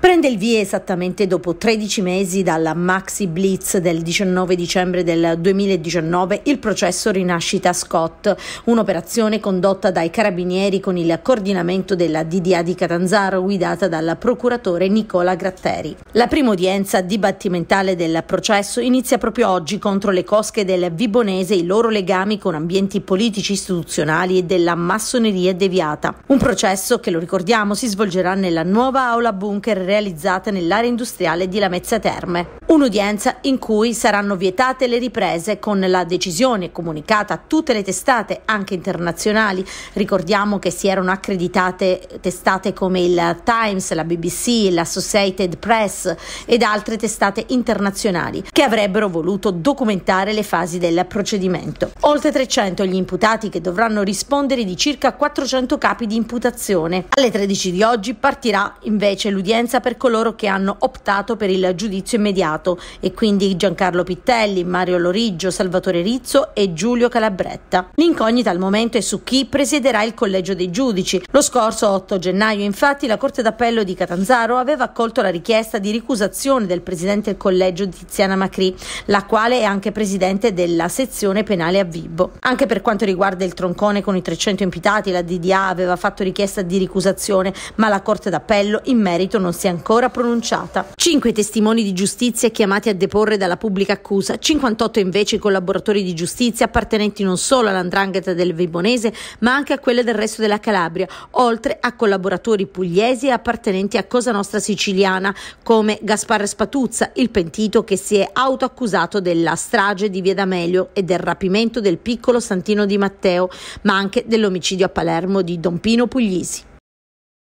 prende il via esattamente dopo 13 mesi dalla maxi blitz del 19 dicembre del 2019 il processo Rinascita Scott, un'operazione condotta dai carabinieri con il coordinamento della DDA di Catanzaro guidata dal procuratore Nicola Gratteri. La prima udienza dibattimentale del processo inizia proprio oggi contro le cosche del Vibonese e i loro legami con ambienti politici istituzionali e della massoneria deviata. Un processo che, lo ricordiamo, si svolgerà nella nuova aula bunker realizzata nell'area industriale di Lamezia Terme. Un'udienza in cui saranno vietate le riprese con la decisione comunicata a tutte le testate, anche internazionali. Ricordiamo che si erano accreditate testate come il Times, la BBC, l'Associated Press ed altre testate internazionali che avrebbero voluto documentare le fasi del procedimento. Oltre 300 gli imputati che dovranno rispondere di circa 400 capi di imputazione. Alle 13 di oggi partirà invece l'udienza per coloro che hanno optato per il giudizio immediato e quindi Giancarlo Pittelli, Mario Loriggio, Salvatore Rizzo e Giulio Calabretta. L'incognita al momento è su chi presiederà il collegio dei giudici. Lo scorso 8 gennaio infatti la Corte d'Appello di Catanzaro aveva accolto la richiesta di ricusazione del presidente del collegio Tiziana Macri, la quale è anche presidente della sezione penale a Vibbo. Anche per quanto riguarda il troncone con i 300 imputati, la DDA aveva fatto richiesta di ricusazione, ma la Corte d'Appello in merito non si è ancora pronunciata. Cinque testimoni di giustizia chiamati a deporre dalla pubblica accusa, 58 invece collaboratori di giustizia appartenenti non solo all'andrangheta del Vibonese ma anche a quelle del resto della Calabria, oltre a collaboratori pugliesi appartenenti a Cosa Nostra Siciliana come Gasparre Spatuzza, il pentito che si è autoaccusato della strage di Via D'Amelio e del rapimento del piccolo Santino di Matteo, ma anche dell'omicidio a Palermo di Don Pino Puglisi.